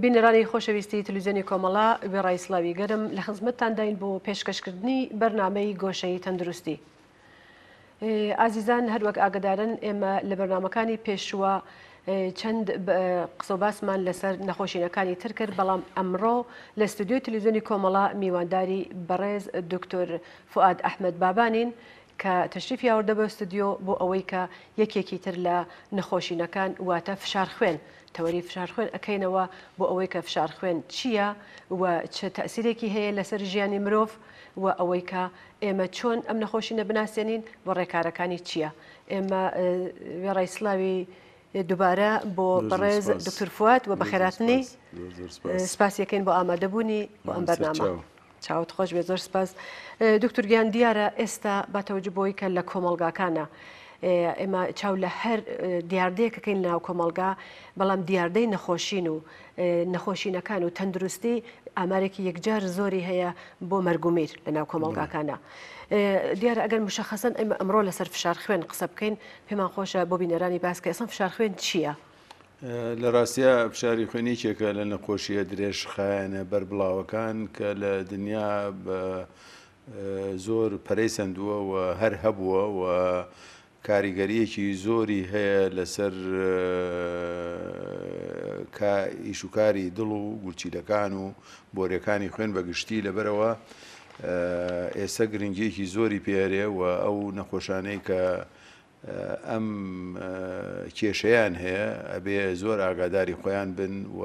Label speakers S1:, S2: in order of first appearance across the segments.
S1: بینەرانی خۆشەویستی تلویزیۆنی کۆمەڵا بێڕایسلاوی گەرم لە خزمەتتان داین بۆ پێشکەشکردنی بەرنمەی گۆشەی تەندروستی. ئازیزان هەروەک ئاگدارن ئێمە لە بەرنمەکانی پێشوە چەند قسەباسمان لەسەر نەخۆشینەکانی تر کرد بەڵام ئەمڕۆ لە ستودیۆ تلویزیۆنی کۆمەڵا میوانداری بەڕێز دکتۆر فعاد ئەحمد بابانین کە تەشریفی هاوردە بە ستودیۆ بۆ ئەوەی کە یەکێکی تر لە نەخۆشینەکان واتە فشار خوێن. تەوەری فشار خوێن ئەەکەینەوە بۆ ئەوەی کە فشار خوێن چییە و چه تەسیرێکی هەیە لەسەر ژیانی مرۆڤ و ئەوەی کە ئێمە چۆن ئەم نەخۆشی نەبناسیێنین بۆ ڕێکارەکانی چییە ئێمە وێڕای سلاوی دووبارە بۆ بەڕێز دکتورفات و بەخێراتنی سپاسیەکەین بۆ ئامادەبوونی بۆ ئەم بەرنامە. چاوت خۆش بێ زۆر سپاس دکتورگیان دیارە ئێستا بەتەوجبۆی کە لە کۆمەلگاکانە ئێمە چاو لە هەر دیاردەیەکەکەین ناو کۆمەلگا بەڵام دیاردەی نەخۆشین و نەخۆشینەکان و تەندروستی ئامارێکی یەکجار زۆری هەیە بۆ مەرگومیر لە ناو کۆمەلگاکانە. دیارە ئەگەر مشەخەسەن ئەمە ئەمڕۆ لەسەر فشار خوێن قسە بکەین پێمان خۆشە بۆ بینەرانی باسکە ئەسم فشار خوێن چییە؟
S2: لە ڕاستە بشاری خوێنێکێکە لە نەخۆشیە درێژ خایەنە بربڵاوەکان کە لە دنیا زۆر پەرەی سندووە و هەر هەبووە و کاریگەریەکی زۆری هەیە لەسەر ئیشوکاری دڵ و گورچیلەکان و بۆریەکانی خوێن بەگشتی لەبەرەوە ئێستا گرنگیەکی زۆری پێرێ و ئەو نەخۆشانەی کە ئەم کێشەیان هەیە ئەبێ زۆر ئاگاداری خۆیان بن و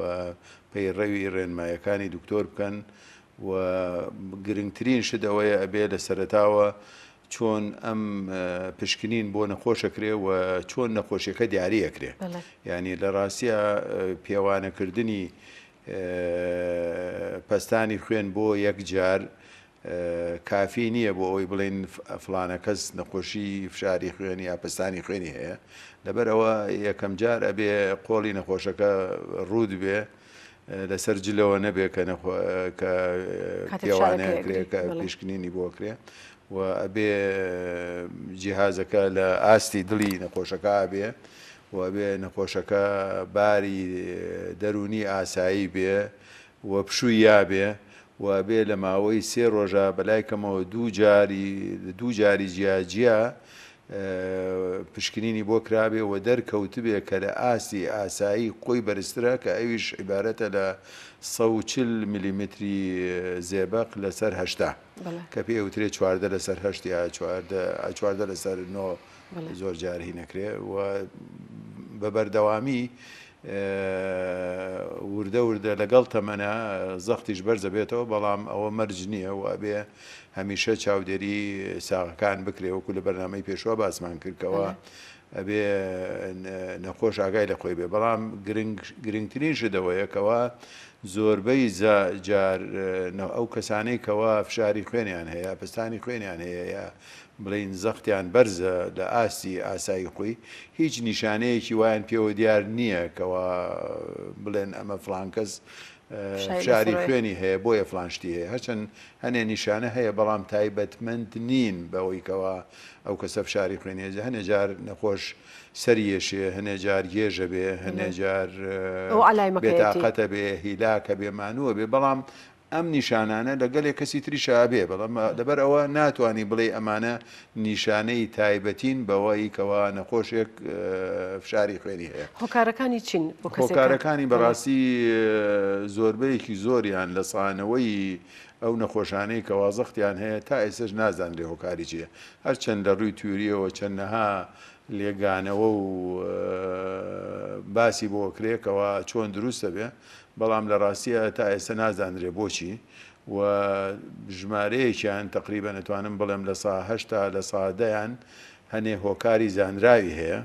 S2: پەیڕەوی ڕێنمایەکانی دکتۆر بکەن و گرنگترین شت ئەوەیە ئەبێ لە سەرتاوە چۆن ئەم پشکنین بۆ نەخۆشەکرێ و چۆن نەخۆشیەکە دیارەکرێ ینی لە ڕاستە پێوانەکردنی پستانی خوێن بۆ یەک جار کافی نییە بۆ ئەوی بڵین فلانە کەس نەخۆشی فشاری خوێنی یا پستانی خوێنی هەیە لەبەرەوە یەکەم جار ئەبێ قۆڵی نەخۆشەکە ڕوود بێ لەسەر جلەوە نەبێ کە پێوانەیەکرێ کە پێشکنینی بۆکرێ و ئەبێ جیهازەکە لە ئاستی دڵی نەخۆشەکە ئابێ و ئەبێ نەخۆشەکە باری دەرونی ئاسایی بێ و پشووی یابێ و بێ لە ماوەی سێ ڕۆژە بەلای کەمەوە دوو جاری دوو جاری جیاجیە پشکنینی بۆ کرابێ و دەرکەوتبێ کە لە ئاسی ئاسایی قۆی بەرزرا کە ئەویش عیبارەتە لە 140 میلیمتری زێبق لەسەر هەشتا کە پێ وترێ چواردە لەسەر هەشتی چواردە لەسەر نۆ زۆر جارهی نەکرێ و بە بەردەوامی وردە وردە لەگەڵ تەمەە زەختیش بەرزە بێتەوە بەڵام ئەوە مەرج نییە و ئەبێ هەمیشە چاودێری ساغەکان بکرێ وەکو لە بەرنامەی پێشوە باسمان کردکەوە ئەبێ نەخۆش ئاگای لە خۆی بێ بەڵام گرنگترین شدەوەیەکەوە زۆربەی جار ئەو کەسانەی کەوا فشاری خوێنیان هەیە پستانی خوێنیان هەیە یا بڵین زەختیان بەرزە لە ئاستی ئاسایی خۆی هیچ نیشانەیەکی وایەن پێوە دیار نییە کەوا بڵێن ئەمە فلانکەس شاری خوێنی هەیە بۆیە فلانشتی هەیە هەچەند هەنێ نیشانە هەیە بەڵام تایبەتمەند نین بەوەیکەوە ئەو کەسە شاری خوێنێ هەنێ جار نەخۆش سەریێشێ هەنێ جار گێژە بێ هەنێ جار بێتاقەتە بێ هیلاکە بێمانوە بێ بەڵام ئەم نیشانانە لەگەلێک کەسی تریشابێ بەڵام دەبەر ئەوە ناتوانانی بڵێ ئەمانە نیشانەی تایبەتین بەوەی کەوا نەخۆشێک فشاری خوێنی هەیە
S1: هۆکارەکانی چین هۆکارەکانی بەڕاستی
S2: زۆربەیەکی زۆریان لە سانەوەی ئەو نەخۆشانەی کەوازەختیان هەیە تا ئێسش نازانرێ هۆکاری چیە هەرچەند لە ڕووی تووریەوە چەندەها لێگانەوە و باسی بۆ کرێکەوە چۆن دروستە بێ بەڵام لە ڕاستیە تا ئێستا نازانرێ بۆچی و ژمارەیەکیان تقریبە نتوانم بڵێم لە ساهشتا لە سادەیان هەنێ هۆکاری زانراوی هەیە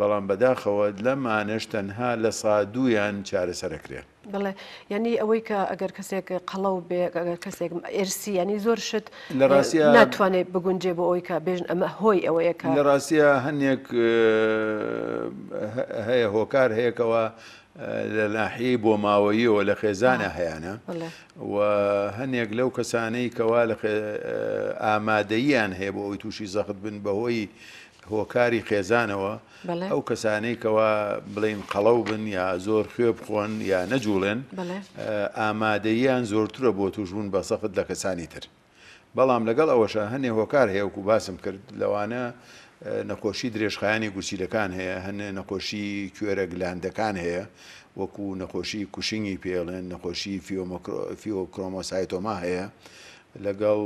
S2: بەڵام بەداخەوە لەمانش تەنها لە سادویان چارەسەرەکرێ
S1: بڵێ ینی ئەوەی کە ئەگەر کەسێک قەڵەو بێگەر کەسێک ئێرسی ینی زۆر شت لە ڕاستی ناتوانێت بگونجێ بۆ ئەوی کە بێژن ئەمە هۆی ئەوەیە کە لە
S2: ڕاستیە هەندێک هەیە هۆکار هەیەکەوە لە ناحی بۆ ماوەییەوە لە خێزانە هەیەە و هەندێک لەو کەسانەی کەوا لە ئامادەییان هەیە بۆ ئەوی تووشی زەخت بن بەهۆی هۆکاری خێزانەوە ئەو کەسانەی کەوا بڵین قەڵەو بن یا زۆر خوێ بخۆن یا نەجوڵێن ئامادەییان زۆرترە بۆ توژبوون بە سەخت لە کەسانی تر. بەڵام لەگەڵ ئەوەشە هەنێ هۆکار هەیە وکو باسم کرد لەوانە نەخۆشی درێژخایانی گوسیلەکان هەیە هەنە نەخۆشی کوێرە گلاندەکان هەیە وەکو نەخۆشی کوشنی پێڵێن نەخۆشی فیۆکرۆمۆسایتۆما هەیە لەگەڵ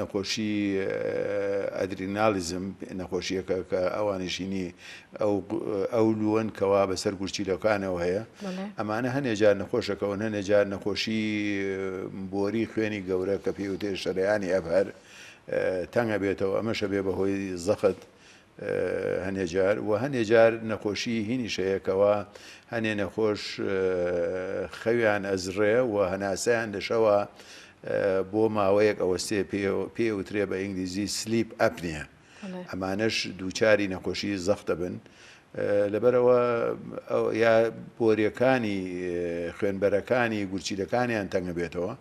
S2: نەخۆشی ئەدرینالیزم نەخۆشیەکە کە ئەوانشینی ئەو لوەن کەوا بەسەر گوچیلەکانەوە هەیە ئەمانە هەنێجار نەخۆشەکەەوە هەنێجار نەخۆشی بۆری خوێنی گەورە کە پێوتێ شەریانی ئەفهر تەنگە بێتەوە ئەمەشە بێ بەهۆی زەخت هەنێجار و هەنێجار نەخۆشی هینی شەیەکەوە هەنێ نەخۆش خەویان ئەزرێ و هەناسەیان لەشەوە بۆ ماوەیەک ئەوەستێ پێوترێ بە ئینگلیزی سلیپ ئەپنیە ئەمانەش دووچاری نەخۆشی زەختە بن. لەبەرەوە یا بۆریەکانی خوێنبەرەکانی گورچیلەکانیان تەنگە بێتەوە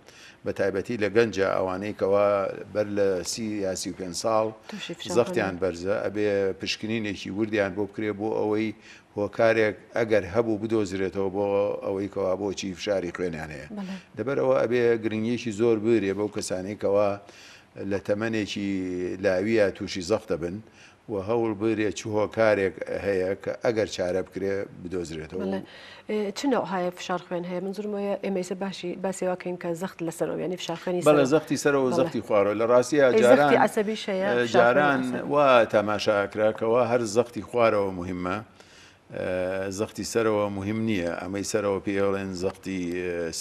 S2: بە تایبەتی لە گەنجە ئەوانەیەکەوە بەر لە سی یاسی و پێ ساڵ زەختیان بەرزە ئەبێ پشکنینێکی وردیان بۆ بکرێ بۆ ئەوەی هۆکارێک ئەگەر هەبوو بدۆزرێتەوە بۆ ئەوەی کەوا بۆچی فشاری خوێنیان هەیە دەبەرەوە ئەبێ گرنگیەکی زۆر برێ بەو کەسانێکەوە لە تەمەنێکی لاویە تووشی زەختە بن و هەوڵ بێ چ هۆکارێک هەیە کە ئەگەر چارە بکرێ بدۆزرێتەوە
S1: چنەوەهای فشار خوێن هەیە منزورمەیە ئێمەیسە باشی باسیێواکەین کە زەخت لەسەرەوە ینی فشارخێنی بەە زەختی سەرەوە زەختی
S2: خوارەوە لە ڕاستیە جاران جاران وا تەماشاکراکەوە هەر زەختی خوارەوە مهمە. زەختی سەرەوە مهم نییە ئەمەی سەرەوە پێڵێن زەختی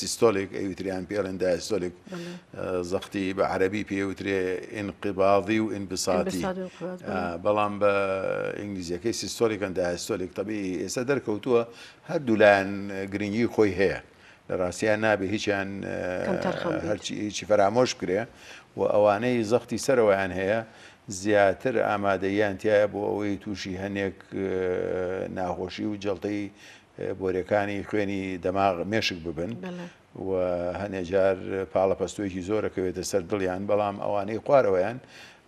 S2: سیستۆلێک ئەوتریان پێڵێن داستۆلێک زەختی بە عەربی پێوترێ ئینقیباضی و ئینبساتی بەڵام بە ئینگلیزیەکەی سیستۆلێکن داستۆلێک تەبی ئێستا دەرکەوتووە هەردوولان گرنگی خۆی هەیە لە ڕاستیان نابێ هیچیان هەرچی هیچی فەرامۆش کرێ و ئەوانەی زەختی سەرەوەیان هەیە زیاتر ئامادەیان تایە بۆ ئەوەی تووشی هەنێک ناخۆشی و جەڵتەی بۆرەکانی خوێنی دەماغ مێشک ببن و هەنێجار پاڵە پەستۆیکی زۆرەکەوێتە سەر دڵیان بەڵام ئەوانەی خوارەوەیان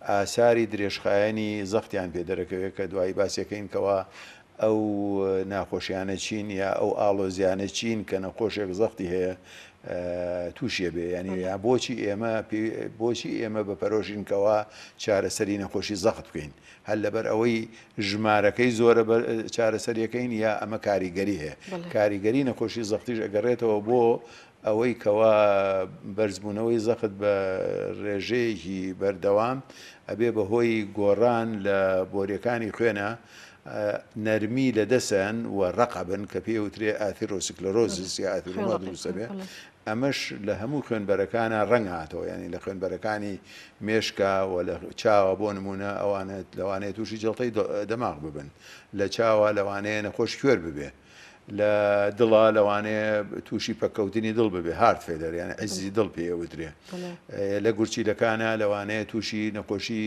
S2: ئاساری درێژخایەنی زەختیان پێدەرەکەوێت کە دوایی باسیەکەین کەەوە ئەو ناخۆشیانە چین یا ئەو ئالۆزیانە چین کە نەخۆشێک زەختی هەیە تووشێ بێ ینی یا بۆچی ئێمە بۆچی ئێمە بە پەرۆژینکەوە چارەسەری نەخۆشی زەخت بکەین هەل لەبەر ئەوەی ژمارەکەی زۆرە چارەسەریەکەین یا ئەمە کاریگەری هەیە کاریگەری نەخۆشی زەختیش ئەگەڕێتەوە بۆ ئەوەی کەوا بەرزبوونەوەی زەخت بە ڕێژەیەکی بەردەوام ئەبێ بەهۆی گۆڕان لە بۆریەکانی خوێنە نەرمی لە دەسەن و ڕقبن کە پێ وترێ ئاثیرۆسیکلۆرۆزیس یا ئاثیرۆڵ دروستە بێ ئەمەش لە هەموو خوێنبەرەکانە ڕنگ هاتەوە ینی لە خوێنبەرەکانی مێشکا و لە چاوە بۆ نمونە ئەوانێت لەوانێت تووشی جڵتەی دەماغ ببن لە چاوە لەوانەیە نەخۆش کوێر ببێت لە دڵا لەوانێ تووشی پەکەوتنی دڵ ببێ هارد فێدەریانە ئەزی دڵ پێوترێ لە گورچیلەکانە لەوانەیە تووشی نەخۆشی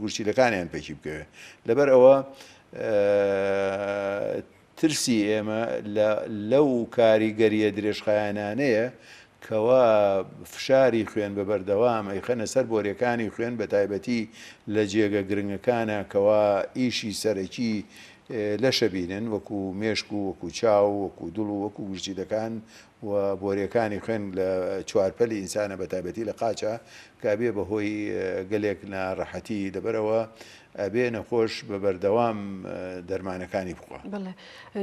S2: گورچیلەکانیان پێکی بکەوێ لەبەر ئەوە ترسی ئێمە لەو کاریگەریە درێژخایانانەیە کەوا فشاری خوێن بە بەردەوام ئەیخەنە سەر بۆریەکانی خوێن بە تایبەتی لە جێگە گرنگەکانە کەوا ئیشی سەرەکی لەشە بینن وەکو مێشک و وەکو چاو وەکو دڵ و وەکو گوشتیدەکان و بۆریەکانی خوێن لە چوارپەلی ئینسانە بەتابەتی لە قاچە کابێ بەهۆی گەلێک ناڕەحەتی دەبەرەوە ئەبێ نەخۆش بە بەردەوام دەرمانەکانی بخوا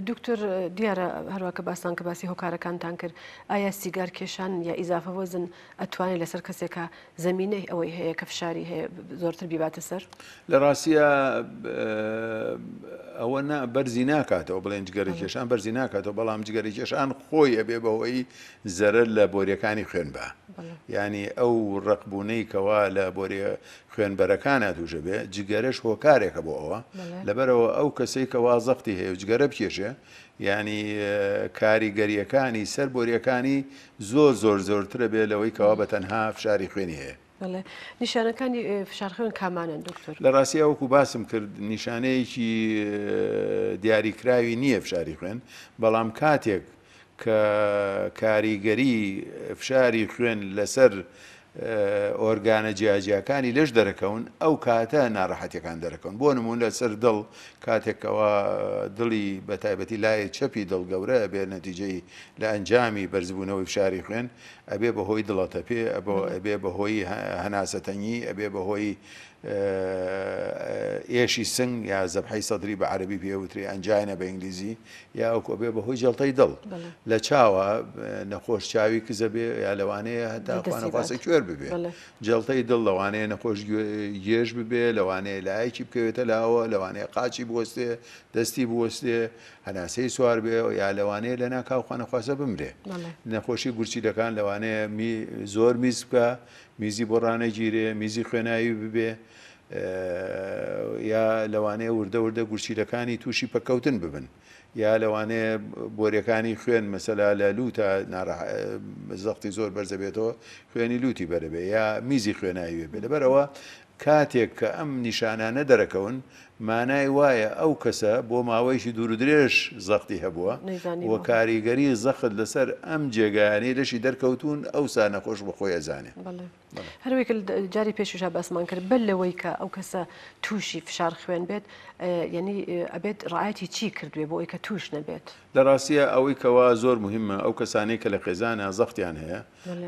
S1: دکتۆر دیارە هەروەکە باستان کە باسی هۆکارەکانتان کرد ئایا سیگار کێشان یا ئیزافە وەزن ئەتوانێت لەسەر کەسێکە زمینەی ئەوەی هەیە کە فشاری هەیە زۆرتر بیباتە سەر
S2: لە ڕاستە ئەوە بەرزی ناکاتەوە بڵێن جگەری کێشان بەرزی ناکاتەوە بەڵام جگەری کێشان خۆی ئەبێ بەوەی زەرر لە بۆریەکانی خوێن بە ینی ئەو ڕقبوونەی کەوا لە بۆریە خوێنبەرەکانە دوژە بێ جگەرەش هۆکارێکە بۆ ئەوە لەبەرەوە ئەو کەسەی کە وازەختی هەیە جگەرە بکێشێ ینی کاریگەریەکانی سەربۆریەکانی زۆر زۆر زۆرترە بێ لەوەی کەوا بە تەنها فشاری خوێنی هەیە.
S1: نیشانەکانی فشارخێن کامانن دکتۆر لە
S2: ڕاستی ئەوکو باسم کرد نیشانەیەکی دیاریکراوی نییە فشاری خوێن بەڵام کاتێک کە کاریگەری فشاری خوێن لەسەر ئۆرگانە جیاجیەکانی لەش دەرەکەون ئەو کاتە ناڕەحەتەکان دەرەکەون بۆ نمون لە سەر دڵ کاتێکەوە دڵی بە تایبەتی لایە چەپی دڵ گەورە بێ نەتیجەی لە ئەنجامی بەرزبوونەوەی فشاری خوێن ئەبێ بەهۆی دڵەتە پێ ئەبێ بەهۆی هەناسەتەنی ئەبێ بەهۆی ئێشی سنگ یا زەبحی سەدری بە عربی پێوتری ئەنجایە بە ئینگلیزی یاوەکو بێ بە هۆی جڵتەی دڵ لە چاوە نەخۆش چاوی کزەبێ یا لەوانەیە هەتاخواانەخواستە کوێر ببێ جڵتەی دڵ لەوانەیە نەخۆش گێژ ببێ لەوانەیە لایەکی بکەوێتە لاوە لەوانەیە قاچی بوەستێ دەستی بوەستێ هەناسەی سوار بێ یا لەوانەیە لە ناکاوخواانەخوازە بمرێ نەخۆشی گورچیلەکان لەوانەیە زۆر میز بکە میزی بۆ ڕانەگیرێ میزی خوێناوی ببێ یا لەوانەیە وردە وردە گورچیلەکانی تووشی پەکەوتن ببن یا لەوانەیە بۆریەکانی خوێن مەسەلا لە لوتە زەختی زۆر بەرزەبێتەوە خوێنی لوتی بەرەبێ یا میزی خوێناوی بێ لەبەرەوە کاتێک کە ئەم نیشانانە دەرەکەون مانای وایە ئەو کەسە بۆ ماوەیشی دوور درێژ زەختی هەبووە وە کاریگەری زەخت لەسەر ئەم جێگایانەی لەشی دەرکەوتون ئەوسا نەخۆش بە خۆی ئەزانێ
S1: هەروێک جاری پێشیشە بەسمان کرد بل لەوەی کە ئەو کەسە تووشی فشار خوێن بێت یعنی ئەبێت ڕایەتی چی کردوێ بۆ ئەوی کە توش نەبێت
S2: لە ڕاستیە ئەوەی کەوا زۆر مهمە ئەو کەسانەی کە لە قێزانە زەختیان هەیە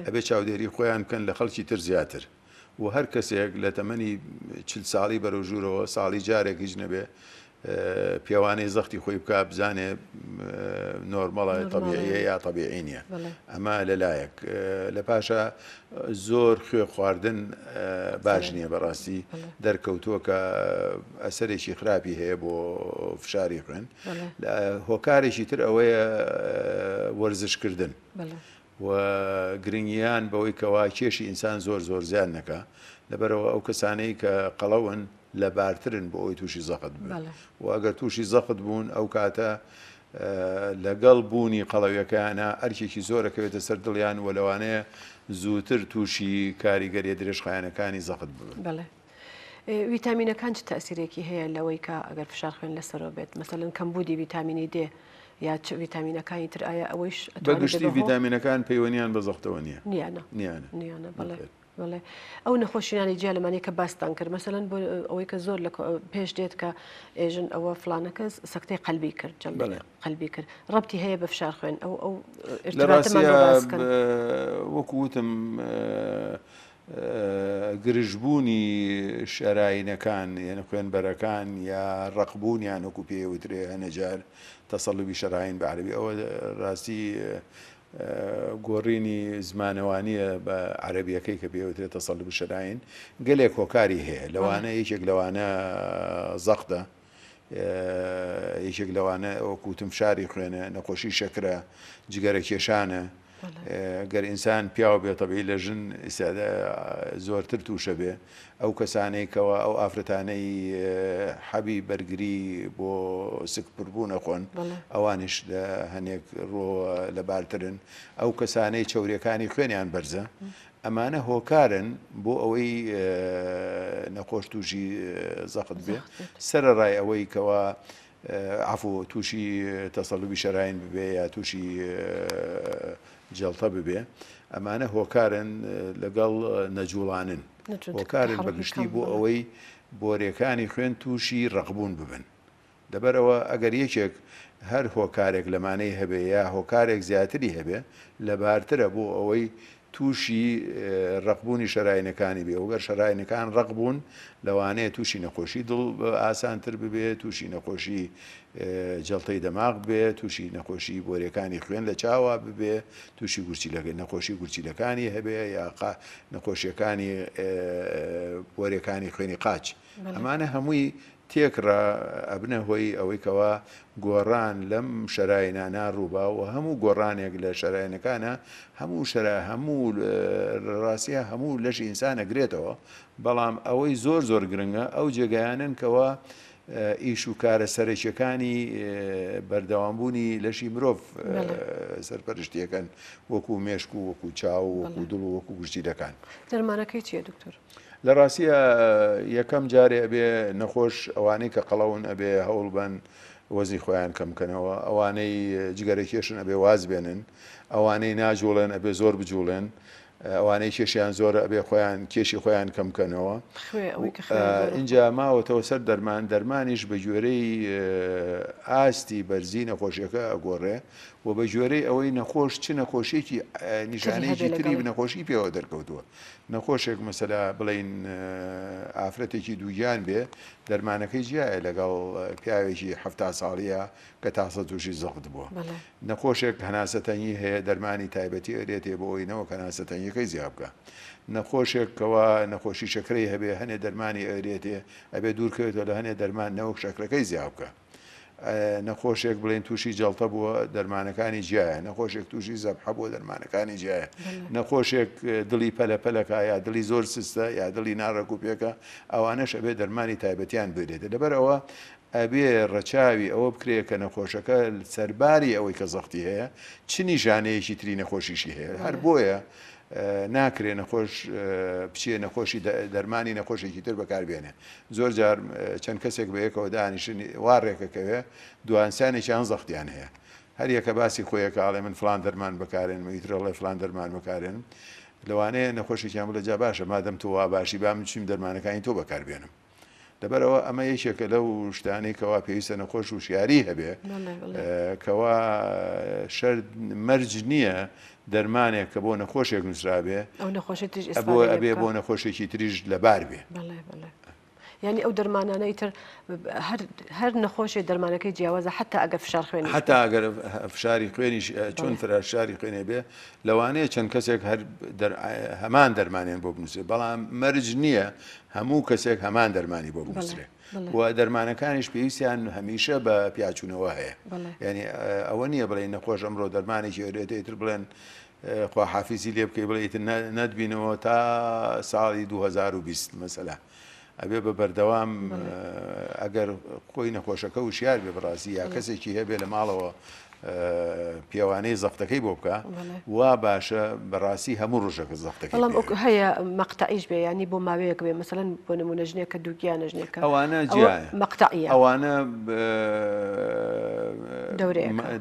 S2: ئەبێت چاودێری خۆیان بکەن لە خەڵکی تر زیاتر. و هەر کەسێک لە تەمەنی چل ساڵی بەرەو ژوورەوە ساڵی جارێک هیچ نەبێ پیاوانەی زەختی خۆی بکە بزانێ نۆرمەڵە تەبیعە یا تەبیعی نییە ئەمە لەلایەک لە پاشە زۆر خوێ خواردن باش نییە بەڕاستی دەرکەوتووە کە ئەسەرێکی خراپی هەیە بۆ فشاری خوێن هۆکارێکی تر ئەوەیە وەرزشکردن. گرنگیان بەوەی کەوا کێشی ئینسان زۆر زۆر زیان نەکە لەبەرەوە ئەو کەسانەی کە قەڵەون لە بارترن بۆ ئەوی تووشی زەقت بن و ئەگەر تووشی زەقت بوون ئەو کاتە لەگەڵ بوونی قەڵەوەکانە ئەرکێکی زۆرەکەوێتە سەر دڵیان و لەوانەیە زووتر تووشی کاریگەریە درێژخایەنەکانی زەقت بن.
S1: ویتامینەکان چ تاسیرێکی هەیە لەوەی کە ئەگەر فشار خوێن لەسەرەوە بێت مەسەن کەمبودی ویتامینی دێ یا ویتامینەکانی تر ئایا ئەوەیش بەگشتی
S2: ویتامینەکان پەیوەنیان بە زەختەوە نییە نیانە
S1: نیانە بڵێ. بڵێ ئەو نەخۆشیانی جیالمانی کە باستان کرد مەمثلەن بۆ ئەوەی کە زۆر لە پێش دێت کە ئێژن ئەوە فلانەکە سەکتی قەلبی کرد جەم قەلبی کرد ڕەتی هەیە بە فشار خوێن ئەو ئەو
S2: وەکو وتم گرژبوونی شەراینەکان یەنە خوێنبەرەکان یا ڕقبوونیان وەکو پێوترێ هەنەجار تەسەڵوی شەرعین بە عربی ئەوە ڕاستی گۆڕینی زمانەوانیە بە عربیەکەی کە پێوترێت تەسەلب شەداین گەلێک هۆکاری هەیە لەوانە یەکێک لەوانە زەقدە یەکێک لەوانە ئەوە کوتم شاری خوێنە نەخۆشی شەکرە جگەرە کێشانە گەر ئینسان پیاوە بێتەبی لە ژن زۆرتر تووشە بێ ئەو کەسانێکەوە ئەو ئافرەتانەی حەبی بەرگری بۆ سکپڕبوو نەخۆن ئەوانش هەنێک ڕۆ لە بارترن ئەو کەسانەی چەورەکانی خوێنیان بەرزە ئەمانە هۆکارن بۆ ئەوەی نەخۆش تووشی زەخت بێ سەرڕای ئەوەی کەوا عفو تووشی تەسەلوبی شەراین ببێ یا تووشی جڵتە ببێ ئەمانە هۆکارن لەگەڵ نەجوڵانن هۆکارن بەگشتی بۆ ئەوەی بۆرەکانی خوێن تووشی ڕەقبوون ببن دەبەرەوە ئەگەر یەکێک هەر هۆکارێک لەمانەی هەبێ یا هۆکارێک زیاتری هەبێ لە بارترە بۆ ئەوەی تووشی ڕقبوونی شەرایەنەکانی بێ وگەر شەرایەنەکان ڕقبوون لەوانەیە تووشی نەخۆشی دڵ ئاسانتر ببێت تووشی نەخۆشی جڵتەی دەماغ بێ تووشی نەخۆشی بۆریەکانی خوێن لە چاوا ببێ تووشی گورچی لەگە نەخۆشی گورچیلەکانی هەبێ یاقا نەخۆشیەکانی بۆریەکانی خوێنی قاچ ئەمانە هەمووی تێکرا ئەبنە هۆی ئەوەیکەوە گۆڕان لەم شەرایەنانا ڕووبا و هەموو گۆڕانێک لە شەرایەنەکانە هەموو شەر هەموو ڕاستە هەموو لەش ئینسانە گرێتەوە بەڵام ئەوەی زۆر زۆر گرنگە ئەو جێگایانن کەوە ئیش و کارە سەرەکیەکانی بەردەوامبوونی لەشی مرۆڤ سەرپەرشتیەکەن وەکو مێشک و وەکو چاو وەکو دڵ و وەکو گشتیرەکان
S1: دەرمانەکەی چیە دکتۆر؟
S2: لە ڕاستیە یەکەم جارێ ئەبێ نەخۆش ئەوانەی کە قەڵەون ئەبێ هەوڵ بن وەزی خۆیان کەمکەنەوە ئەوانەی جگەرە کێشن ئەبێ واز بێنن ئەوانەی ناجوڵێن ئەبێ زۆر بجوڵێن ئەوانەی کێشیان زۆرە ئەبێ خۆیان کێشی خۆیان کەمکەنەوە اینجا ماوەتەوە سەر دەرمان دەرمانیش بە گوێرەی ئاستی بەرزی نەخۆشیەکە ئەگۆڕێ و بە ژێرەی ئەوەی نەخۆش چ نەخۆشیێکی نیشانەیەکی تری نەخۆشی پێوە دەرکەوتووە نەخۆشێک مەسەلا بڵین ئافرەتێکی دووگیان بێ دەرمانەکەی جیایە لەگەڵ پیاوێکی هەفتا ساڵیە کە تاسە تووشی زەخت بووە نەخۆشێک هەناسەتەنی هەیە دەرمانی تایبەتی ئەرێتێ بۆ ئەوینەوە کە ناسەتەنیەکەی زیاب بکە نەخۆشێکەوە نەخۆشی شکرەی هەبێ هەنێ دەرمانی ئەرێتێ ئەبێ دوورکەوێتەوە لە هەنێ دەرمان نەوەک شکرەکەی زیاب بکە نەخۆشێک بڵێن تووشی جەڵتە بووە دەرمانەکانی جیایە نەخۆشێک تووشی زەبحە بۆ دەرمانەکانی جیایە نەخۆشێک دڵی پەلەپەلەکە یا دڵی زۆر سستە یا دڵی ناڕەکوپیەکە ئەوانەش ئەبێ دەرمانی تایبەتیان بدرێتە لەبەر ئەوە ئەبێ ڕەچاوی ئەوە بکرێت کە نەخۆشەکە سەرباری ئەوەی کە زەختی هەیە چ نیژانەیەکی تری نەخۆشیشی هەیە هەر بۆیە ناکرێ نەخۆش پچیە نەخۆشی دەرمانی نەخۆشێکی تر بەکاربێنێ زۆر جار چەند کەسێک بەیەکەوە دانیشن وارڕێکەکەوێ دوانسانێکیان زەختیان هەیە هەر یەکە باسی خۆیەکە ئاڵێ من فلان دەرمان بکارێن میترڕڵێ فلان دەرمان بکارێن لەوانەیە نەخۆشیان بڵە جا باشە مادەم تۆ وا باشی با من چیم دەرمانەکانی تۆ بەکاربێنم لەبەرەوە ئەمە یەکێکە لەو شتانی کەوا پێویستە نەخۆش و شیاری هەبێ کەوا شەر مەرج نییە دەرمانێک کە بۆ نەخۆشێک نووسرابێ ئەبێ بۆ نەخۆشێکی تریش لەبار بێ
S1: ینی ئەو دەرمانانەی تر هەر نەخۆشی دەرمانەکەی جیاوازە حتا ئەگە فشار خوێن حتا
S2: ئەگەر فشاری خوێنی چۆن فرشاری خوێنێ بێ لەوانەیە چەند کەسێک هەمان دەرمانیان بۆ بنووسێ بەڵام مەرج نییە هەموو کەسێک هەمان دەرمانی بۆ بنووسێ و دەرمانەکانیش پێویستیان هەمیشە بە پیاچوونەوە هەیە ینی ئەوە نییە بڵێ نەخۆش ئەمڕۆ دەرمانێکی وێرێتێتتر بڵێن خواحافیزی لێ بکەی بڵێ نەدبینەوە تا ساڵی 2020 مەسەلا ئەبێ بە بەردەوام ئەگەر خۆی نەخۆشەکە و شیار بێ بڕاستی یا کەسێکی هەبێ لە ماڵەوە پیاوانەی زەختەکەی بۆ بکە وا باشە بەڕاستی هەموو ڕژەکە زەختەکە بەڵام
S1: هەیە مەقتعیش بێ ینی بۆ ماوەیەک بێ مثلەن بۆ نمونەژنێک کە دووکیان نژنێکەکە ئەوانە مەقتعی
S2: ئەوانە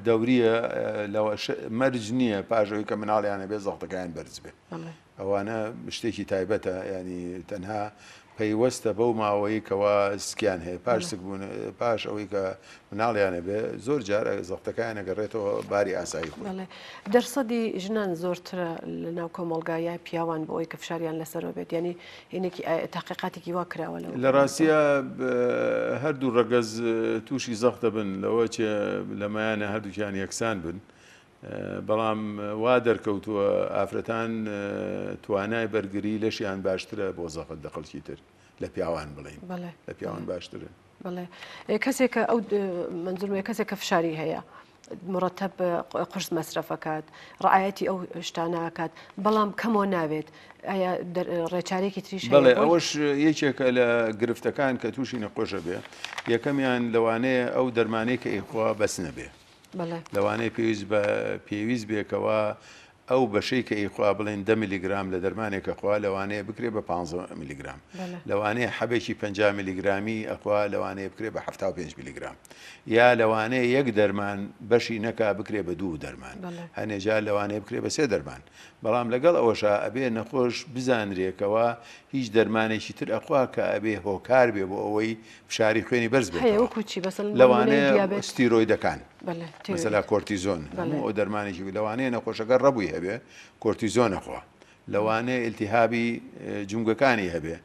S2: دەوریە مەرج نییە پاژەوەی کە مناڵیانە بێ زەختەکەیان بەرز بێ ئەوانە شتێکی تایبەتە ینی تەنها پەیوەستە بەو ماوەی کەوا سکیان هەیە پاشسک بوون پاش ئەوەی کە مناڵیانە بێ زۆر جار زەختەکەیان ئەگەڕێتەوە باری ئاسایی
S1: دەرسەدی ژنان زۆرترە لە ناو کۆمەلگا یا پیاوان بۆ ئەوی کەفشاریان لەسەرەوە بێت ینی هینێکی تاقیقاتێکی وا کراوە لە
S2: ڕاستیە هەردوو ڕەگەز تووشی زەختە بن لەوە لەمایانە هەردووکیان یەکسان بن. بەڵام وا دەرکەوتووە ئافرەتان توانای بەرگری لەشیان باشترە بۆ زەقت دەقلکی تر لە پیاوان بڵین لە پیاوان باشترە
S1: بڵێ کەسێک کە ئەو منزلوێ کەسێک کە فشاری هەیە مرتب قرس مەصرفەکات ڕعایەتی ئەو شتانەکات بەڵام کەمەوە ناوێت ڕێچارێکی تریش بڵێ ئەوەش
S2: یەکێکە لە گرفتەکان کە تووشی نەخۆشە بێ یەکەمیان لەوانەیە ئەو دەرمانەیە کە ئیخوا بەس نەبێ لەوانەیە پێویست بە پێویست بێکەوە ئەو بەشەی کە ئیخوا بڵێن ده میلیگرام لە دەرمانێکە خوا لەوانەیە بکرێ بە 15 میلیگرام لەوانەیە حەبێکی 5 میلیگرامی ئەخوا لەوانەیە بکرێ بە 5 میلیگرام یا لەوانەیە یەک دەرمان بەشی نەکا بکرێ بە دوو دەرمان هەنێجا لەوانەیە بکرێ بە سێ دەرمان بەڵام لەگەڵ ئەوەشا ئەبێ نەخۆش بزانرێکەوە هیچ دەرمانێکی تر ئەخوا کە ئەبێ هۆکار بێ بۆ ئەوەی فشاری خوێنی بەرز بێت
S1: لەوانەیە
S2: ستیرۆی دەکان.
S1: مەسەلا
S2: کۆرتیزۆن هەموو ئەو دەرمانێکی لەوانەیە نەخۆشەکە ڕەبووی هەبێ کۆرتیزۆنەخوا لەوانەیە التیهابی جونگەکانی هەبێ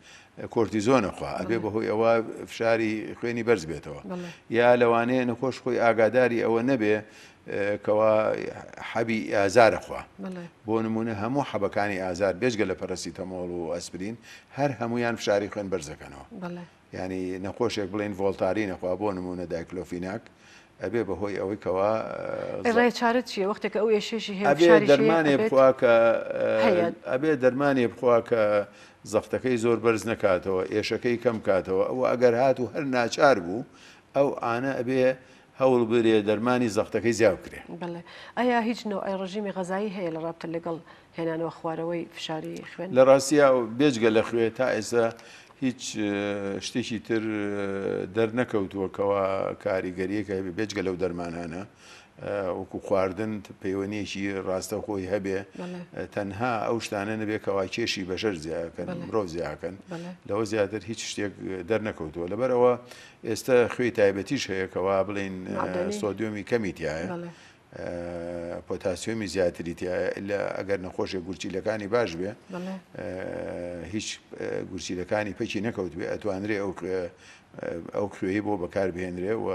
S2: کۆرتیزۆنەخوا ئەبێ بەهۆی ئەوە فشاری خوێنی بەرز بێتەوە یا لەوانەیە نەخۆش خۆی ئاگاداری ئەوە نەبێ کەوا حەبی ئازارەخوا بۆ نمونە هەموو حەبەکانی ئازار بێژگە لە پەرسی تەمۆڵ و ئەسپرین هەر هەمویان فشاری خوێن بەرزەکەنەوە ینی نەخۆشێک بڵین ڤۆلتاری نەخوا بۆ نمونە دایکلۆفیناک ئەبێ بەهۆی ئەوەی کەەوە
S1: ڕێچارت چیە وەختێک ئەو ێشێشی هەیە دەرمانێ
S2: بخواکە ئەبێ دەرمانێ بخواکە زەفتەکەی زۆر بەرز نکاتەوە ئێشەکەی کەم کاتەوە ئەو ئەگەر هات و هەر ناچار بوو ئەو ئانە ئەبێ هەوڵ برێ دەرمانی زەختەکەی زیاو کرێ
S1: ئایا هیچ نەوە ئای ڕژیمی غەزایی هەیە لە ڕابتە لەگەڵ هێنانەوە خوارەوەی فشاری خوێن لە
S2: ڕاستیە بێجگە لە خوێ تا ئێستا هیچ شتێکی تر دەرنەکەوتووەکەەوە کاریگەریەکە هەبێ بێجگە لەو دەرمانانە وەکو خواردن پەیوەنیەکی ڕاستە خۆی هەبێ تەنها ئەو شتانە نەبێ کەوا کێشی بەشەر زیاکەن مرۆڤ زیاکەن لەوە زیاتر هیچ شتێک دەرنەکەوتووە لەبەرەوە ئێستا خوێ تایبەتیش هەیەکەوا بڵین سۆدیۆمی کەمیتیایە. پۆتاسیۆمی زیاتری ئەگەر نەخۆشە گورچیلەکانی باش بێ هیچ گورچیلەکانی پێکی نەکەوت بێ ئەتوانرێ ئەو کوێی بۆ بەکار بهێنرێ و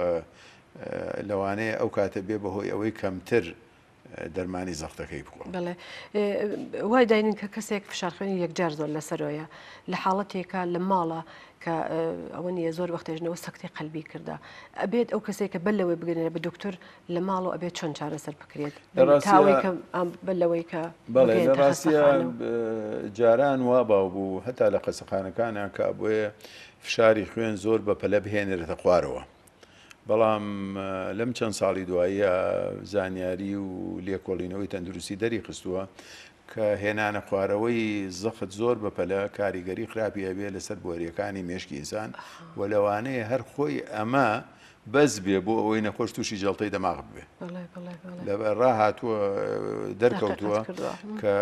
S2: لەوانەیە ئەو کاتە بێ بەهۆی ئەوەی کەمتر دەرمانی زەختەکەی
S1: بکۆ بڵێ وای داینن کە کەسێک فشارخێنی یەکجار زۆر لەسەرۆیە لە حاڵەتێکە لە ماڵە کە ئەوە نیە زۆر وەختێژنەوە سەکتی قەلبی کردە ئەبێت ئەو کەسێک کە بەلەوەی بگرێنە بە دکتور لە ماڵ و ئەبێت چۆن چارەسەر بکرێت بەلەوەی کە ڕاستە
S2: جاران وا باو بوو هەتا لە قەسەخانەکانە کە بۆیە فشاری خوێن زۆر بە پەلە بهێنرێتە خوارەوە. بەڵام لەم چەند ساڵی دواییە زانیاری و لێکۆڵینەوەی تەندروستی دەری خستووە کە هێنانە خوارەوەی زەفت زۆر بەپەلە کاریگەری خراپی ئەبێ لەسەر بۆریەکانی مێشکی ئینسان و لەوانەیە هەر خۆی ئەمە بەس بێ بۆ ئەوەی نەخۆش تووشی جڵتەی دەماغ بێ لەبەر ڕاهاتوە دەرکەوتووە کە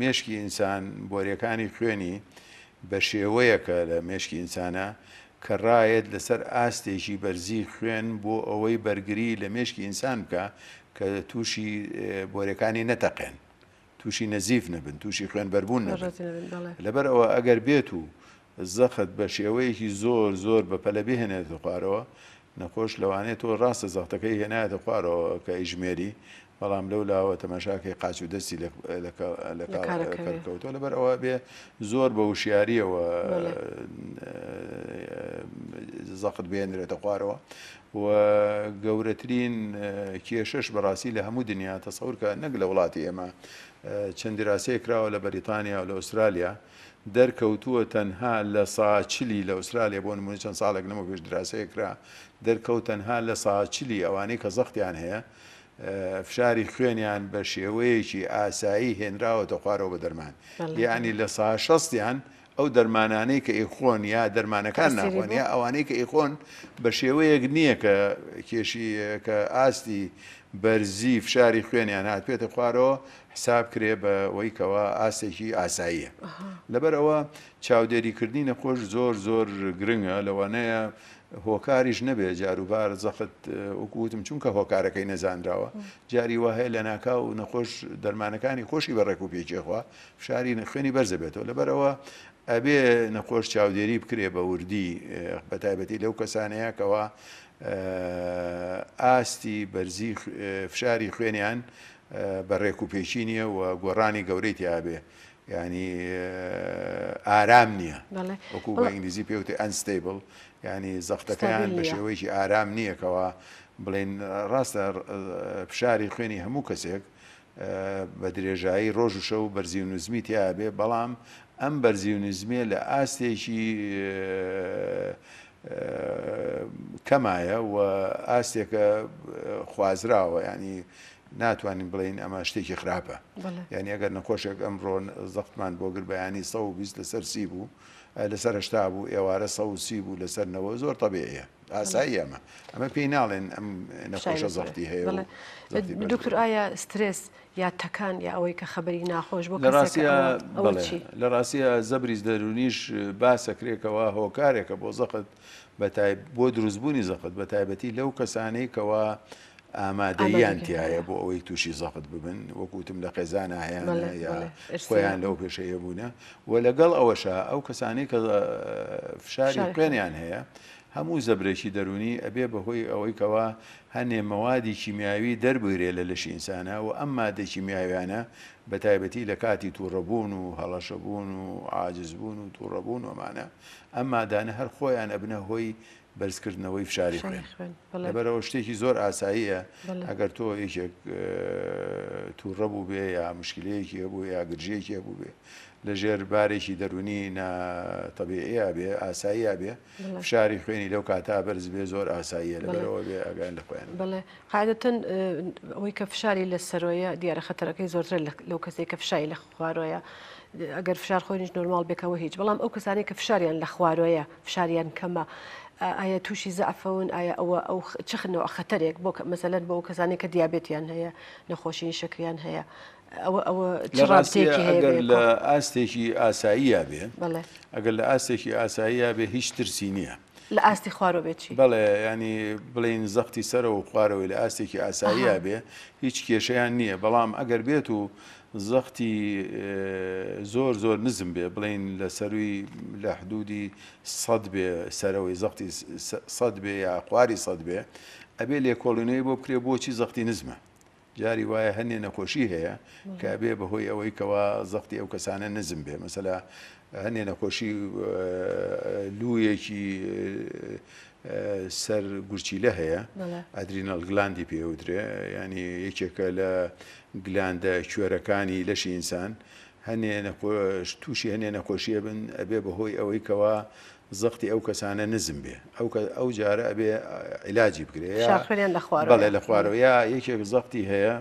S2: مێشکی ئینسان بۆریەکانی خوێنی بە شێوەیەکە لە مێشکی ئینسانە کە ڕایەت لەسەر ئاستێکی بەرزی خوێن بۆ ئەوەی بەرگری لە مێشکی ئینسان بکە کە تووشی بۆرەکانی نەتەقێن. تووشی نەزیف نەبن تووشی خوێنبەربوون لەبەر ئەوە ئەگەر بێت و زەخت بە شێوەیەکی زۆر زۆر بە پەلەبی هێنێت خوارەوە نەخۆش لەوانێت تۆ ڕاستە زەختەکەی هێنایەتە خوارەوە کە ئیژمێری بەڵام لەو لاوە تەماشاکەی قاچ و دەستی لەکەوتەوە لەبەر ئەوە بێ زۆر بە وشیاریەوە زەخت بێنرێتە خوارەوە و گەورەترین کێشش بەڕاستی لە هەموو دنیا تەسەور کە نەک لە وڵاتی ئێمە چەندراسی کراوە لە بەریتانیا و لە ئوسترالیا دەرکەوتووە تەنها لە ساچلی لە ئوسترالیا بۆ نمونە چەند ساڵێک نەمە پێش دراسەیەکرا دەرکەوت تەنها لە ساچلی ئەوانەی کە زەختیان هەیە فشاری خوێنیان بە شێوەیەکی ئاسایی هێنراوەتە خوارەوە بە دەرمان یعنی لە سا شەستیان ئەو دەرمانانەی کە ئیخۆن یا دەرمانەکان ناخۆن یا ئەوانەی کە ئیخۆن بە شێوەیەک نییە کە کێشی کە ئاستی بەرزی فشاری خوێنیان هاتپێتە خوارەوە حساب کرێ بە ئەوەیکەوە ئاستێکی ئاساییە لەبەر ئەوە چاودێریکردنی نەخۆش زۆر زۆر گرنگە لەوانەیە هۆکاریش نەبێ جاروبار زەخت وکوتم چونکە هۆکارەکەی نەزانراوە جاری وهەیە لە ناکاو نەخۆش دەرمانەکانی خۆشی بەڕێک و پێچێخوا فشاری نەخێنی بەرزەبێتەوە لەبەرەوە ئەبێ نەخۆش چاودێری بکرێ بە وردی بەتایبەتی لەو کەسانەیەکەوە ئاستی بەرزی فشاری خوێنیان بە ڕێک و پێچی نییە و گۆڕانی گەورەی تیاابێ ینی ئارام نییە وەکو بە ئینگلیزی پێوتی ئەنستیبل ینی زەختەکەیان بە شێوەیەکی ئارام نییەکەوە بڵێن ڕاستە فشاری خوێنی هەموو کەسێک بە درێژایی ڕۆژ و شەو بەرزی و نوزمی تیاابێ بەڵام ئەم بەرزی و نزمێ لە ئاستێکی کەمایە و ئاستێکە خوازراوە ینی ناتوانین بڵین ئەمە شتێکی خراپە یعنی ئەگەر نەخۆشێک ئەمڕۆ زەختمان بۆ گربەیانی 120 لەسەر سی بوو. لەسەر هشتا بوو ئێوارە سەوسی بوو لەسەرنەوە زۆر تەبێەیە ئاسایی ئەمە ئەمە پێی ناڵێن ئەم نەخۆشە زەختی هەیە دکتور
S1: ئایا سترس یا تەکان یا ئەوەی کە خبری ناخۆش بۆ
S2: لە ڕاستیە زەبریز دەرونیش باسەکرێکەوە هۆکارێکە بۆ زەخت بۆ دروستبوونی زەخت بە تایبەتی لەو کەسانەی کەەوە ئامادەیان تایە بۆ ئەوەی تووشی زەفت ببن وەکوتم لە قێزانە هەیەە یا خۆیان لەو پێشەیە بوونە و لەگەڵ ئەوەشە ئەو کەسانی کە فشاری قێنیان هەیە هەموو زەبرێکی دەرونی ئەبێ بەهۆی ئەوەی کەوا هەنێ مەوادی کیمیاوی دەربیرێ لە لەش ئینسانە و ئەم مادەی کیمیاویانە بە تایبەتی لە کاتی تووڕەبوون و هەڵەشەبوون و عاجزبوون و تووڕەبوون ومانە ئەم مادانە هەر خۆیان ئەبنە هۆی بەرزکردنەوەی فشاری خوێن لەبەرەوە شتێکی زۆر ئاساییە ئەگەر تۆ یەکێک تووڕە بوو بێ یا مشکلەیەکی هەبوو یا گرژەیەکی هەبوو بێ لە ژێر بارێکی دەرونی تەبیعەیە بێ ئاساییە بێ فشاری خوێنی لەو کاتا بەرز بێ زۆر ئاساییە لەبەرەوە بێ ئەگەن لە خۆیان
S1: بڵێ قاعدەتەن ئەوەی کە فشاری لە سەرۆیە دیارە خەتەرەکەی زۆرتر لەو کەسێک کە فشاری لە خوارۆیە. ئەگەر فشار خۆنیش نۆرمال بکەوە هیچ بەڵام ئەو کەسانی کە فشاریان لە خوارۆیە فشاریان کەمە ئایا تووشی زعفەون ئایا ئەوە ئەو چخنەوە خەتەرێک بۆ مەسەلەن بۆ ئەو کەسانێک کە دیابێتیان هەیە نەخۆشی شکریان هەیە ئەوە ئەوە ئەگەر لە
S2: ئاستێکی ئاساییە بێ ئەگەر لە ئاستێکی ئاساییە بێ هیچ ترسی نییە.
S1: لە ئاستی خوارەوە بێتی
S2: بەڵێ ینی بڵین زەختی سەرەوە و خوارەوەی لە ئاستێکی ئاساییە بێ هیچ کێشەیان نییە بەڵام ئەگەر بێت و زەختی زۆر زۆر نزم بێ بڵین لە سەروی لە حدودی سەد بێ سەرەوەی زەختی سەد بێ یا قواری سەد بێ ئەبێ لێکۆڵینەوەی بۆ بکرێ بۆچی زەختی نزمە جاری وایە هەندێ نەخۆشی هەیە کە بێ بەهۆی ئەوەی کەوا زەختی ئەو کەسانە نزم بێ مەسەلا هەندێ نەخۆشی لوویەکی سەر گورچیلە هەیە ئەدرینەل گلاندی پێوترێ ینی یەکێکە لە گلاندە کوێرەکانی لەشی ئینسان هەنێ تووشی هەنێ نەخۆشیە بن ئەبێ بەهۆی ئەوەی کەوا زەختی ئەو کەسانە نزم بێ ئەو ئەو جارە ئەبێ عیلاجی بگرێ لە خوارەوە یا یەکێک زەختی هەیە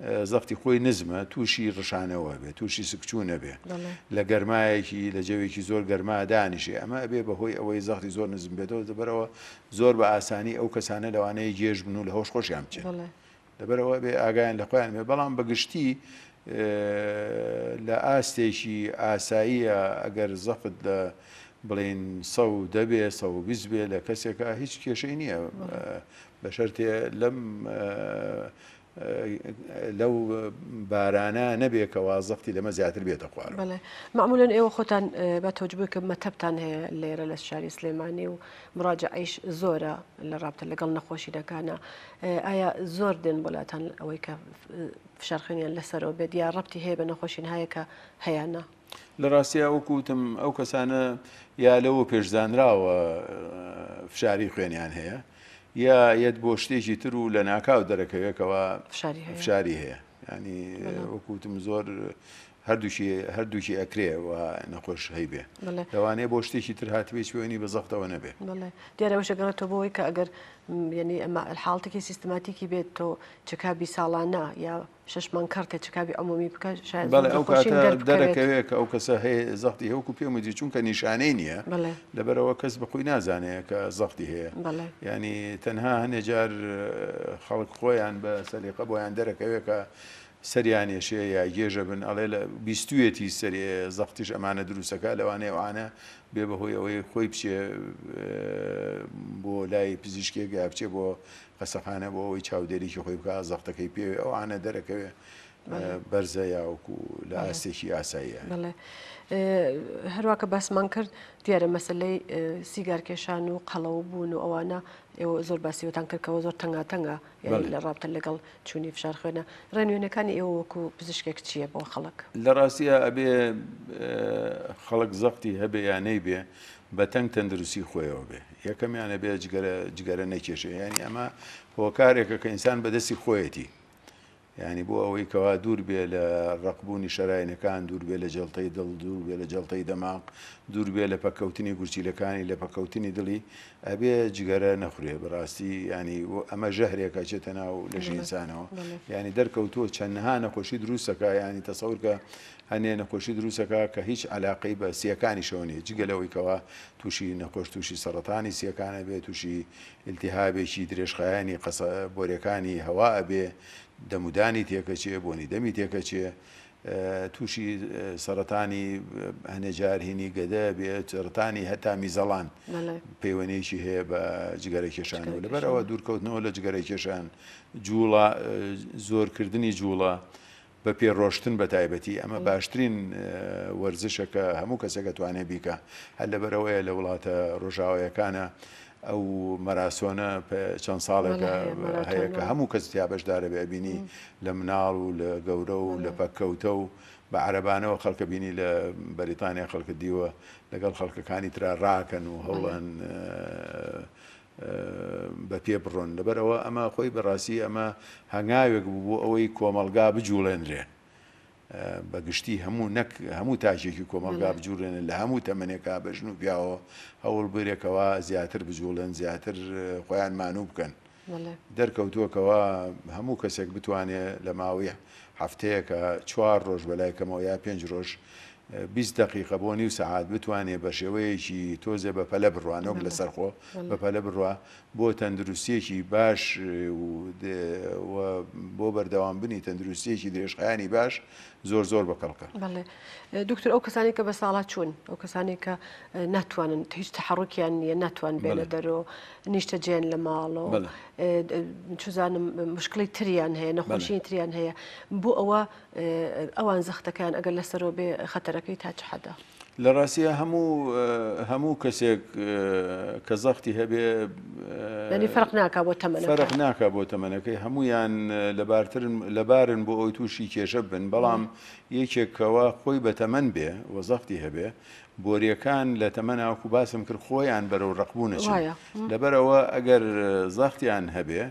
S2: زەفتی خۆی نزمە تووشی ڕشانەوە بێ تووشی سکچوونە بێ لە گەرمایەکی لە جەوێکی زۆر گەرما دانیشی ئەمە ئەبێ بەهۆی ئەوەی زەختی زۆر نزم بێتەوە دەبەرەوە زۆر بە ئاسانی ئەو کەسانە لەوانەیە گێژ بن و لە هۆش خۆشیان بچێت دەبەرەوە بێ ئاگایان لە خۆیان بێ بەڵام بەگشتی لە ئاستێکی ئاساییە ئەگەر زەفت لە بڵین سە دەبێ سە بیست بێ لە کەسێکە هیچ کێشەی نییە بە شەرتێ لەم لەو بارانە نەبێکەوە زەختی لەمە زیاتر بێتە
S1: خوارد معمولەن ئێوە خۆتان بە تۆجبکە مەتەبتان هەیە لێرە لە شاری سلێمانی و مراجە ئەیش زۆرە لە ڕابتە لەگەڵ نەخۆشی دەکانە ئایا زۆر دێن بۆلاتان ئەوەی کە فشارخێنیان لەسەرەوە بێت یا ڕەتی هەیە بە نەخۆشین هایەکە هەیەە
S2: لە ڕاستیا وەکوتم ئەو کەسانە یا لەوە پێشزانراوە فشاری خوێنیان هەیە یا یەت بۆ شتێکی تر و لە ناکاو دەرەکەوێکەوە فشاری هەیە ینی وەکوتم زۆر هەردووشی ئەکرێ و نەخۆش هەیبێ لەوانەیە بۆ شتێکی تر هاتبێت وێنی بە زەختەوە نەبێ
S1: دیارەوەشەگەڕێتە بۆی کە ئەگەر ینی ئەمە حڵتێکی سیستماتیکی بێت تۆ چکابی ساڵانە یا ششمان کارتە چکابی ئەمومی بکە ئەو دەرەکەوێت
S2: کە ئەو کەسە هەیە زەختی هەوەکو پێمەجی چونکە نیشانەی نییە لەبەرەوە کەس بەخۆی نازانێت کە زەختی هەیە ینی تەنها هەنێجار خەڵک خۆیان بە سەلیقە بۆیان دەرەکەوێت کە سەریانێشێ یا گێژە بن ئەڵێ لە بیستویەتی سەری زەختیش ئەمانە دروستەکە لەوانەیەوانە بێ بەهۆی ئەوەی خۆی بچێ بۆ لای پزیشکێک گا بچێ بۆ قەسەخانە بۆ ئەوەی چاودێریکی خۆی بکە زەختەکەی پێوێ ئەوانە دەرەکەوێ بەرزە یاوەکو لە ئاستێکی ئاساییە
S1: هەروواکە باسمان کرد دیارە مەسلەی سیگارکێشان و قەڵەوە بوون و ئەوانە ئێوە زۆر باسیوەتان کردکەوە زۆر تەنگاتەنگە لە ڕابتە لەگەڵ چوونی فشار خوێنە ڕێنوێنەکانی ئێوە وەکو پزیشکێک چییە بۆ خەڵک
S2: لە ڕاستیە ئەبێ خەڵک زەختی هەبێ یانەی بێ بە تەنگ تەندروستی خۆیەوە بێ یەکەمیانە بێ جگەرە نەکێشێ ینی ئەمە هۆکارێکە کە ئینسان بەدەستی خۆیەتی ینی بۆ ئەوەی کەوا دوور بێ لە ڕقبوونی شەرایەنەکان دوور بێ لە جڵتەی دڵ دوور بێ لە جڵتەی دەماق دوور بێ لە پەکەوتنی گورچیلەکانی لە پەکەوتنی دڵی ئەبێ جگەرە نەخورێ بەڕاستی ینی ئەمە ژەهرێکە چێتە ناو لەژ ئینسانەوە ینی دەرکەوتووە چەندها نەخۆشی دروستەکە ینی تەسەورکە هەنێ نەخۆشی دروستەکە کە هیچ علاقەی بە سیەکانی شەونێ جگەلەوەیکەوە تووشی نەخۆش تووشی سەرەتانی سیەکانە بێ تووشی التیهابێکی درێژخایانی قسە بۆرەکانی هەوا ئەبێ دەمودانی تێکەچێ بۆنی دەمی تێکەچێ تووشی سەرەتانی هەنێجار هینی گەدە بێت سەرەتانی هەتا میزەڵان پەیوەنێکی هەیە بە جگەرە کێشانەوە لەبەرەوە دوورکەوتنەوە لە جگەرە کێشان جوڵە زۆرکردنی جوڵە بە پێڕۆشتن بە تایبەتی ئەمە باشترین وەرزشەکە هەموو کەسەکە توانێ بیکە هەل لەبەرەوەی لە وڵاتە ڕۆژاوەیەکانە ئەو مەراسۆنە چەند ساڵێکە هەیە کە هەموو کەستیا بەشدارە بێبینی لە مناڵ و لە گەورە و لە پەکەوتە و بە عربانەوە خەڵکە بینی لە بەریتانیا خەڵکە دیوە لەگەڵ خەڵکەکانی تررا ڕاکەن و هەڵەن بە پێ بڕۆن لەبەرەوە ئەمە خۆی بەڕاستی ئەمە هەنگاوێک بوو بۆ ئەوەی کۆمەلگا بجوڵێنرێن بەگشتی هەموو نەک هەموو تاجێکی کۆمەلگا بجوورێنن لە هەموو تەمەنێکا بەژن و پیاوە هەوڵ بێکەوە زیاتر بجوڵن زیاتر خۆیان مانوو بکەن دەرکەوتووەکەوە هەموو کەسێک بتوانێت لە ماوەیە هەفتەیەکە چوار ڕۆژ بەلایکەمەوە یا پێنج ڕۆژ دقیقە بۆ نی و سعات بتوانێ بە شێوەیەکی تۆزێ بە پەلە بڕوانۆک لە سەرخۆ بە پەلە بڕوە بۆ تەندروستیەکی باش بۆ بەردەوام بنی تەندروستیەکی درێژخیانی باش زۆر زۆر بەکەڵکە
S1: دکتور ئەو کەسانی کە بە ساڵات چوون ئەو کەسانی کە ناتوانن هیچ تحڕکیان نیە ناتوان بێنە دەرەوە نیشتە جێن لە ماڵەوە چزانم مشکلی تریان هەیە نەخۆشی تریان هەیە بۆ ئەوە ئەوان زەختەکان ئەگەر لەسەرەوە بێ خەتەر کارەکەی تا چ حەدا
S2: لە ڕاستیە هەموو هەموو کەسێک کە زەختی هەبێ فەرق
S1: ناکە بۆ تەمە فەرق
S2: ناکە بۆ تەمەنەکەی هەمویان لەبارن بۆ ئەوی تووشی کێشە بن بەڵام یەکێکەوە خۆی بە تەمەەن بێ وە زەختی هەبێ بۆریەکان لە تەمەەن ئاکو باسم کرد خۆیان بەرەو ڕقبوونە لەبەرەوە ئەگەر زەختیان هەبێ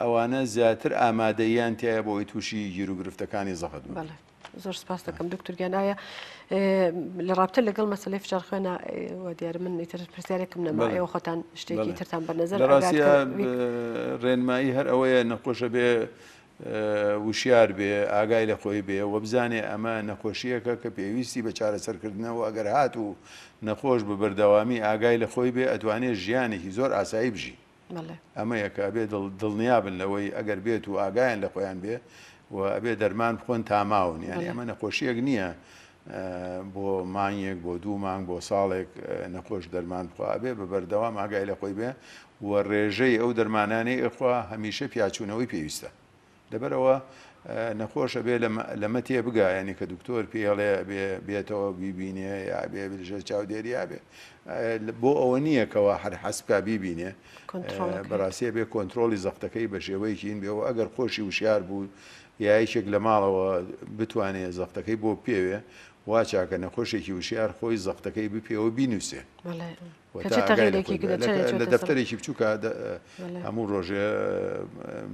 S2: ئەوانە زیاتر ئامادەیان تایە بۆی تووشی گیرروگرفتەکانی زەخت
S1: بڵێت. زۆر سپاس دەکەم دکتۆرگیانایە لە ڕابتە لەگەڵ مەسلەی فشار خوێنە دیار من ئیتر پرسیارێکم نەما ئێوە خۆتان شتێکی ترتان بەنەزەر ڕاستە
S2: ڕێنمایی هەر ئەوەیە نەخۆشە بێ وشیار بێ ئاگای لە خۆی بێ وە بزانێ ئەمە نەخۆشیەکە کە پێویستی بە چارەسەرکردنەوە ئەگەر هات و نەخۆش بە بەردەوامی ئاگای لە خۆی بێ ئەتوانێت ژیانێکی زۆر ئاسایی بژی ئەمە یەکە بێ دڵنیا بن لەوەی ئەگەر بێت و ئاگایان لە خۆیان بێ و ئەبێ دەرمان بخۆن تاماون یان ئەمە نەخۆشیەک نییە بۆ مانگێک بۆ دوو مانگ بۆ ساڵێک نەخۆش دەرمان بخوا بێ بە بەردەوام ئاگای لە خۆی بێ و ڕێژەی ئەو دەرمانانەی ئەخوا هەمیشە پیاچوونەوەی پێویستە دەبەرەوە نەخۆشە بێ لەمە تێ بگایانی کە دکتۆر پێڵێ بێتەوە بیبینێ یا بێ بژە چاودێریا بێ بۆ ئەوە نییەکەوە هەر حەسکا بیبینێ بەڕاستیە بێ کۆنتترۆلی زەختەکەی بە شێوەیەکیین بێەوە ئەگەر خۆشی وشار بوو یایشێک لە ماڵەوە بتوانێت زەختەکەی بۆ پێوێ وا چاکە نەخۆشێکی وشیار خۆی زەختەکەی بپێەوە بینوسێ لە دەفتەرێکی بچووکە هەموو ڕۆژێ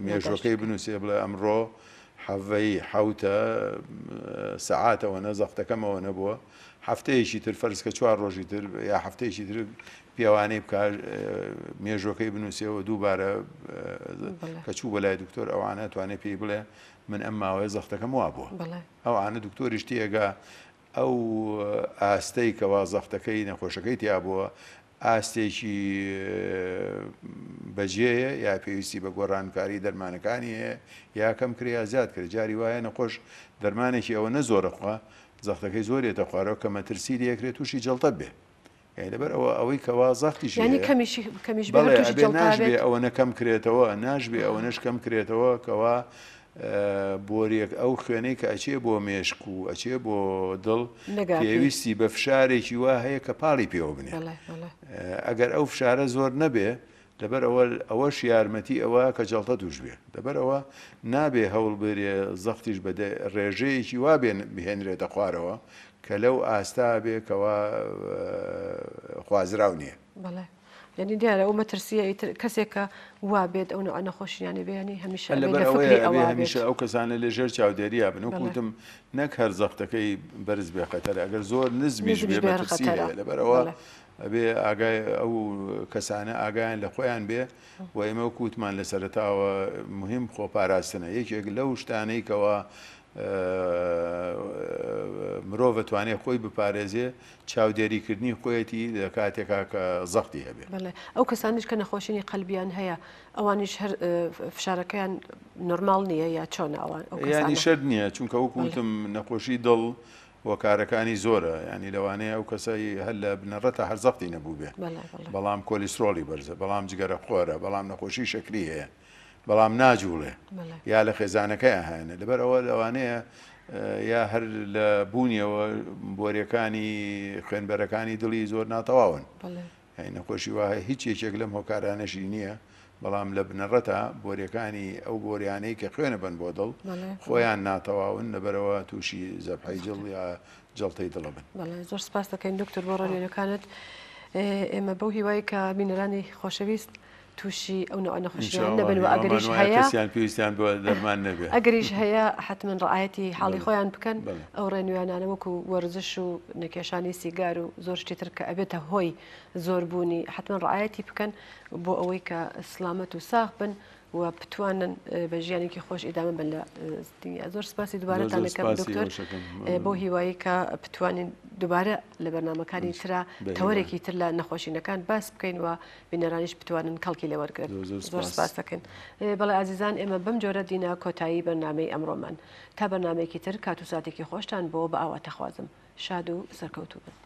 S2: مێژۆەکەی بنووسێ بڵێ ئەمڕۆ حەڤەی حوتە سەعاتەوە نە زەختەکەمەوە نەبووە هەفتەیەشی تر فەرسکە چوار ڕۆژی تر یا هەفتەیەشی تر پیاوانەی بک مێژۆەکەی بنووسەوە دووبارە کە چوو بەلای دکتۆر ئەوانە توانێت پێی بڵێ من ئەم ماوەیە زەختەکەم وا بووە ئەوانە دکتۆریشتیەگە ئەو ئاستەی کەوا زەختەکەی نەخۆشەکەی تیا بووە ئاستێکی بەجێە یا پێویستی بە گۆڕانکاری دەرمانەکانی هەیە یاکەم کریا زیاد کرد جاری وایە نەخۆش دەرمانێکی ئەوە نە زۆرەخوا زەختەکەی زۆرێتە خوارەوە کە مەترسی لەکرێت تووشی جڵتە بێ لەبەر ئەوە ئەوەی کەوا زەختیش ناشبێ ئەوە نەکەم کرێتەوە ناشبێ ئەوە نشکەم کرێتەوە کەوا بۆریەک ئەو خوێنەی کە ئەچێ بۆ مێشک و ئەچێ بۆ دڵ پێویستی بە فشارێکی وا هەیە کە پاڵی پێوە بنێ ئەگەر ئەو فشارە زۆر نەبێ دەبەر ئەوە ئەوەش یارمەتی ئەوە کە جڵتە دوش بێ دەبەر ئەوە نابێ هەوڵ بێ زەختیش بە ڕێژەیەکی وا بێن بهێنرێتە خوارەوە کە لەو ئاستا بێ کەەوە خوازراو نییە.
S1: ینی دیارە ئەو مەترسیە کەسێکە وا بێت ئەو نەخۆشییانە بیانی هەمیشە هەمیشە
S2: ئەو کەسانە لەژێر چاودێریە بن وکوتم نەک هەر زەختەکەی بەرز بێ خەتەر ئەگەر زۆر نزمیش بێ مەترسی لەبەرەوە ئەبێ ئاگای ئەو کەسانە ئاگایان لە خۆیان بێ و ئێمە کووتمان لە سەرتاوە مهم خۆپاراستنە یەکێک لەو شتانەیەوە مرۆڤ دەتوانێت خۆی بپارێزێ چاودێریکردنی خۆیەتی لە کاتێکا کە زەختی هەبێت
S1: ئەو کەسانش کە نەخۆشیی قەلبیان هەیە ئەوانیش هەر فشارەکەیان نۆرمال نییە یا چۆن ئەوان ینی
S2: شەر نییە چونکە وکوتم نەخۆشی دڵ وەکارەکانی زۆرە ینی لەوانەیە ئەو کەسایی هەل لە بنەڕەتە هەرزەختی نەبوو بێ بەڵام کۆلیسرۆلی بەرزە بەڵام جگەرە خۆرە بەڵام نەخۆشی شکری هەیە. بەڵام ناجوڵێ یا لە خێزانەکە ئاهانە لەبەر ئەوە لەوانەیە یا هەر لە بوونیەوە بۆریەکانی خوێنبەرەکانی دڵی زۆر ناتەواون نەخۆشی وایە هیچ یەکێک لەم هۆکارانەشی نییە بەڵام لە بنەڕەتە بۆریەکانی ئەو بۆریانەی کە خوێنە بن بۆ دڵ خۆیان ناتەواون لەبەرەوە تووشی زەبحی جڵ یا جڵتەی دڵە بن
S1: زۆر سپاس دەکەین دکتۆر بۆ ڕێنەکانت ئێمە بەو هیوای کە بینەرانی خۆشەویست. تووشی ئەو نەوە نەخۆشیان نەبن و ئەگەریش هەیەیان
S2: پێویستیان بۆ دەرمان نەبێت
S1: ئەگەریش هەیە حتمما ڕعەتی حاڵی خۆیان بکەن ئەو ڕێنویانانە وەکو وەرزش و نەکێشانی سیگار و زۆر شتتر کە ئەبێتە هۆی زۆربوونی حتمما ڕعەتی بکەن بۆ ئەوەی کە سلامەت و ساخ بن و بتوانن بە ژیانێکی خۆش ئیدامە بن لە زۆر سپاسی دوبارەتانەکەم دکتۆر بۆ هیوایی کە بتوانین دوبارە لە بەرنمەکانی تررا تەوەرێکی تر لە نەخۆشینەکان باس بکەینەوە بینەرانیش بتوانن کەڵکی لەوەرگن زۆر سپاسەکەن بەڵێ عزیزان ئێمە بم جۆرە دینە کۆتایی بەرنامەی ئەمڕۆمان تا بەنامێکی تر کات و ساتێکی خۆشتان بۆ بە ئاواتەخوازم شاد و سەرکەوتو بن.